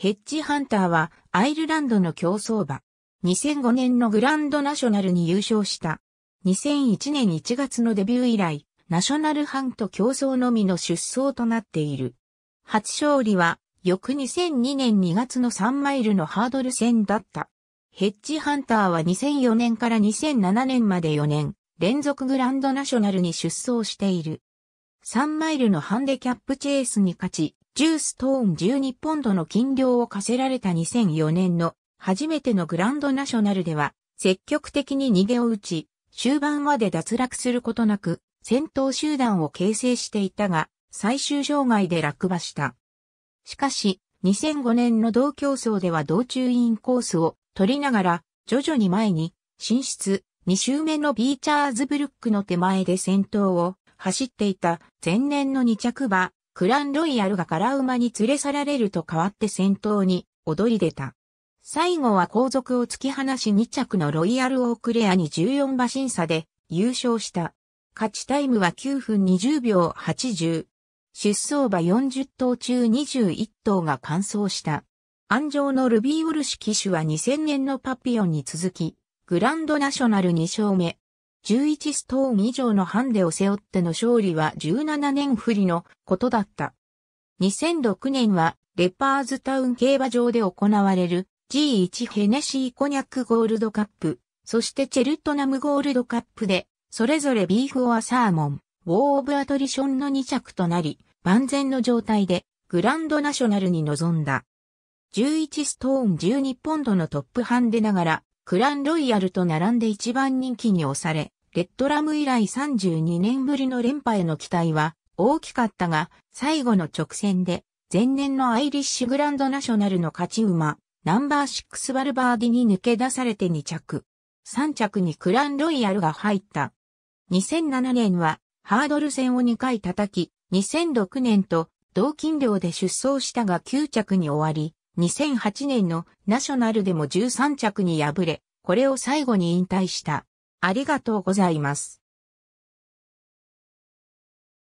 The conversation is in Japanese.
ヘッジハンターはアイルランドの競争馬。2005年のグランドナショナルに優勝した。2001年1月のデビュー以来、ナショナルハント競争のみの出走となっている。初勝利は、翌2002年2月の3マイルのハードル戦だった。ヘッジハンターは2004年から2007年まで4年、連続グランドナショナルに出走している。3マイルのハンデキャップチェイスに勝ち、10ストーン12ポンドの金量を課せられた2004年の初めてのグランドナショナルでは、積極的に逃げを打ち、終盤まで脱落することなく、戦闘集団を形成していたが、最終障害で落馬した。しかし、2005年の同競争では同中インコースを取りながら、徐々に前に、進出、2周目のビーチャーズブルックの手前で戦闘を走っていた前年の2着馬、クランロイヤルが空馬に連れ去られると変わって先頭に踊り出た。最後は後続を突き放し2着のロイヤルオークレアに14馬審査で優勝した。勝ちタイムは9分20秒80。出走馬40頭中21頭が完走した。安城のルビーオルシュ騎手は2000年のパピオンに続き、グランドナショナル2勝目、11ストーン以上のハンデを背負っての勝利は17年振りのことだった。2006年はレパーズタウン競馬場で行われる G1 ヘネシーコニャックゴールドカップ、そしてチェルトナムゴールドカップで、それぞれビーフオアサーモン、ウォーオブアトリションの2着となり、万全の状態でグランドナショナルに臨んだ。11ストーン12ポンドのトップハンデながら、クランロイヤルと並んで一番人気に押され、レッドラム以来32年ぶりの連覇への期待は大きかったが、最後の直線で、前年のアイリッシュグランドナショナルの勝ち馬、ナンバー6バルバーディに抜け出されて2着。3着にクランロイヤルが入った。2007年は、ハードル戦を2回叩き、2006年と、同金量で出走したが9着に終わり、2008年のナショナルでも13着に敗れ、これを最後に引退した。ありがとうございます。